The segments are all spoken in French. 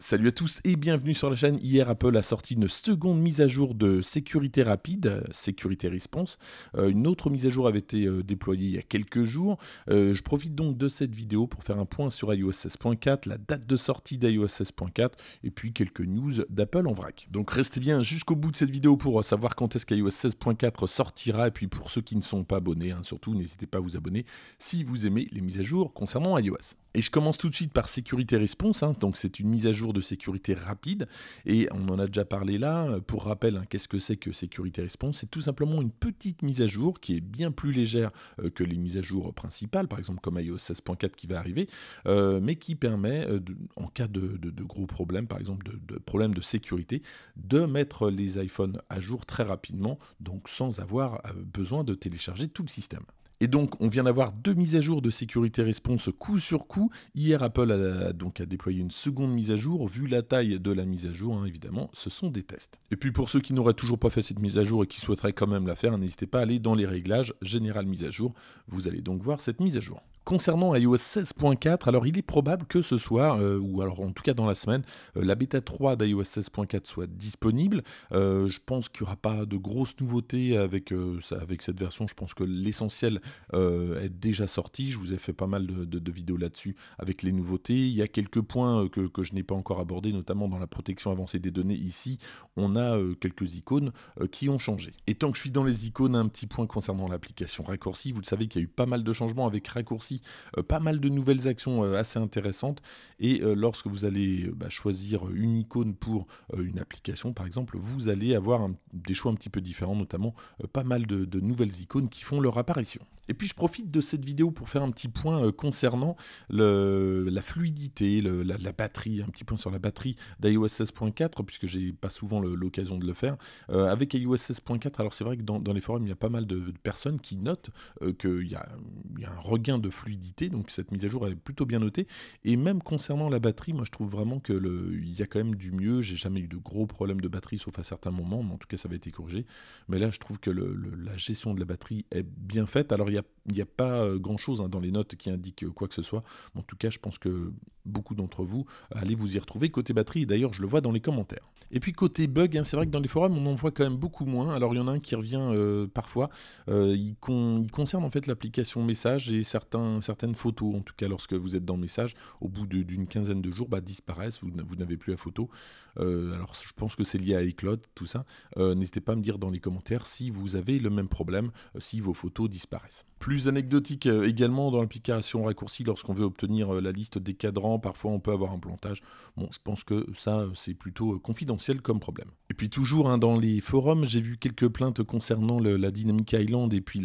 Salut à tous et bienvenue sur la chaîne. Hier, Apple a sorti une seconde mise à jour de sécurité rapide, sécurité response. Euh, une autre mise à jour avait été euh, déployée il y a quelques jours. Euh, je profite donc de cette vidéo pour faire un point sur iOS 16.4, la date de sortie d'iOS 16.4 et puis quelques news d'Apple en vrac. Donc restez bien jusqu'au bout de cette vidéo pour savoir quand est-ce qu'iOS 16.4 sortira et puis pour ceux qui ne sont pas abonnés, hein, surtout n'hésitez pas à vous abonner si vous aimez les mises à jour concernant iOS. Et je commence tout de suite par sécurité response, hein. donc c'est une mise à jour de sécurité rapide Et on en a déjà parlé là. Pour rappel, hein, qu'est-ce que c'est que Sécurité Response C'est tout simplement une petite mise à jour qui est bien plus légère euh, que les mises à jour principales, par exemple comme iOS 16.4 qui va arriver, euh, mais qui permet, euh, en cas de, gros problèmes, par exemple de, de problèmes de sécurité, de mettre les iPhones à jour très rapidement, donc sans avoir besoin de télécharger tout le système. Et donc, on vient d'avoir deux mises à jour de sécurité response coup sur coup. Hier, Apple a, donc a déployé une seconde mise à jour. Vu la taille de la mise à jour, hein, évidemment, ce sont des tests. Et puis, pour ceux qui n'auraient toujours pas fait cette mise à jour et qui souhaiteraient quand même la faire, n'hésitez pas à aller dans les réglages général mise à jour. Vous allez donc voir cette mise à jour. Concernant iOS 16.4, alors il est probable que ce soir, euh, ou alors en tout cas dans la semaine, euh, la bêta 3 d'iOS 16.4 soit disponible. Euh, je pense qu'il n'y aura pas de grosses nouveautés avec, avec cette version. Je pense que l'essentiel est déjà sorti. Je vous ai fait pas mal de, vidéos là-dessus avec les nouveautés. Il y a quelques points que, que, je n'ai pas encore abordés, notamment dans la protection avancée des données. Ici, on a quelques icônes qui ont changé. Et tant que je suis dans les icônes, un petit point concernant l'application raccourci. Vous le savez qu'il y a eu pas mal de changements avec raccourci euh, pas mal de nouvelles actions euh, assez intéressantes. Et euh, lorsque vous allez bah, choisir une icône pour une application, par exemple, vous allez avoir des choix un petit peu différents, notamment pas mal de nouvelles icônes qui font leur apparition. Et puis je profite de cette vidéo pour faire un petit point euh, concernant la fluidité, la, batterie, un petit point sur la batterie d'iOS 16.4, puisque j'ai pas souvent l'occasion de le faire. Euh, avec iOS 16.4, alors c'est vrai que dans, les forums, il y a pas mal de, personnes qui notent euh, qu'il y, a un regain de fluidité, donc cette mise à jour est plutôt bien notée. Et même concernant la batterie, moi je trouve vraiment qu'il y a quand même du mieux. J'ai jamais eu de gros problèmes de batterie, sauf à certains moments, mais en tout cas ça va été corrigé. Mais là, je trouve que la gestion de la batterie est bien faite. Alors il y a il n'y a, pas euh, grand-chose hein, dans les notes qui indique euh, quoi que ce soit. En tout cas, je pense que beaucoup d'entre vous allez vous y retrouver côté batterie. D'ailleurs, je le vois dans les commentaires. Et puis côté bug, hein, c'est vrai que dans les forums, on en voit quand même beaucoup moins. Alors il y en a un qui revient euh, parfois. il, concerne en fait l'application message et certaines photos, en tout cas lorsque vous êtes dans message, au bout d'une quinzaine de jours, bah, disparaissent. Vous, n'avez plus la photo. alors je pense que c'est lié à iCloud, tout ça. N'hésitez pas à me dire dans les commentaires si vous avez le même problème, si vos photos disparaissent. Plus anecdotique euh, également dans l'application raccourcie, lorsqu'on veut obtenir euh, la liste des cadrans, parfois on peut avoir un plantage. Bon, je pense que ça, euh, c'est plutôt confidentiel comme problème. Et puis toujours hein, dans les forums, j'ai vu quelques plaintes concernant la Dynamic Island et puis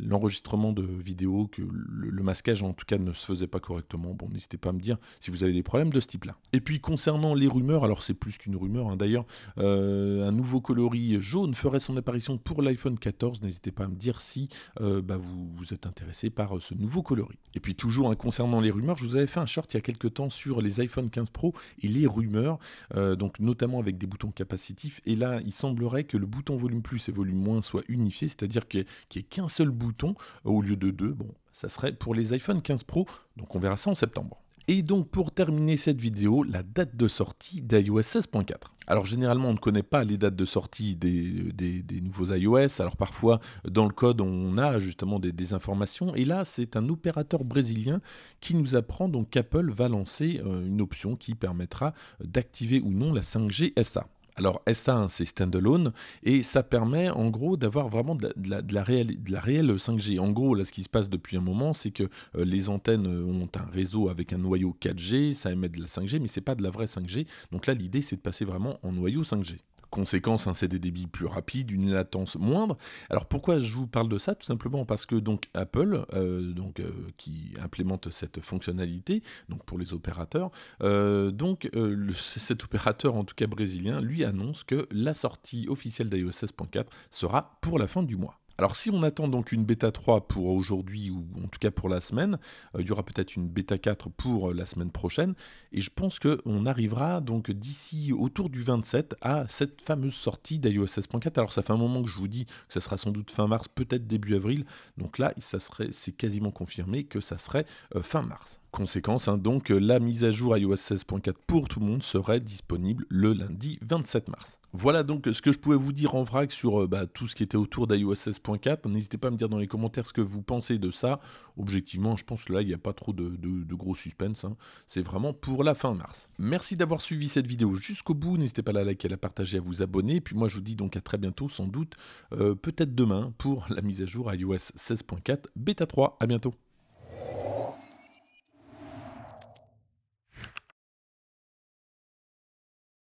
l'enregistrement de vidéos, que le, masquage en tout cas ne se faisait pas correctement. Bon, n'hésitez pas à me dire si vous avez des problèmes de ce type-là. Et puis concernant les rumeurs, alors c'est plus qu'une rumeur hein, d'ailleurs, un nouveau coloris jaune ferait son apparition pour l'iPhone 14. N'hésitez pas à me dire si bah, vous vous, êtes intéressé par euh, ce nouveau coloris. Et puis toujours hein, concernant les rumeurs, je vous avais fait un short il y a quelques temps sur les iPhone 15 Pro et les rumeurs, euh, donc notamment avec des boutons capacitifs. Et là, il semblerait que le bouton volume plus et volume moins soit unifié, c'est-à-dire qu'il n'y ait qu'un seul bouton au lieu de deux. Bon, ça serait pour les iPhone 15 Pro, donc on verra ça en septembre. Et donc pour terminer cette vidéo, la date de sortie d'iOS 16.4. Alors généralement on ne connaît pas les dates de sortie des, nouveaux iOS, alors parfois dans le code on a justement des, des informations, et là c'est un opérateur brésilien qui nous apprend donc qu'Apple va lancer euh, une option qui permettra d'activer ou non la 5G SA. Alors s 1 c'est standalone, et ça permet en gros d'avoir vraiment de la, réelle, 5G. En gros, là, ce qui se passe depuis un moment, c'est que euh, les antennes euh, ont un réseau avec un noyau 4G, ça émet de la 5G, mais c'est pas de la vraie 5G. Donc là, l'idée, c'est de passer vraiment en noyau 5G. Conséquence, un des débits plus rapide, une latence moindre. Alors pourquoi je vous parle de ça Tout simplement parce que donc Apple, euh, donc, euh, qui implémente cette fonctionnalité, donc pour les opérateurs, euh, donc cet opérateur, en tout cas brésilien, lui annonce que la sortie officielle d'iOS 16.4 sera pour la fin du mois. Alors si on attend donc une bêta 3 pour aujourd'hui ou en tout cas pour la semaine, euh, il y aura peut-être une bêta 4 pour euh, la semaine prochaine et je pense qu'on arrivera donc d'ici autour du 27 à cette fameuse sortie d'iOS 16.4. Alors ça fait un moment que je vous dis que ça sera sans doute fin mars, peut-être début avril. Donc là, ça serait c'est quasiment confirmé que ça serait euh, fin mars. Conséquence, hein. donc euh, la mise à jour iOS 16.4 pour tout le monde serait disponible le lundi 27 mars. Voilà donc euh, ce que je pouvais vous dire en vrac sur euh, bah, tout ce qui était autour d'iOS 16.4. N'hésitez pas à me dire dans les commentaires ce que vous pensez de ça. Objectivement, je pense que là, il n'y a pas trop de, gros suspense. Hein. C'est vraiment pour la fin mars. Merci d'avoir suivi cette vidéo jusqu'au bout. N'hésitez pas à la liker, à la partager, à vous abonner. Et puis moi, je vous dis donc à très bientôt, sans doute, peut-être demain, pour la mise à jour iOS 16.4 Beta 3. À bientôt.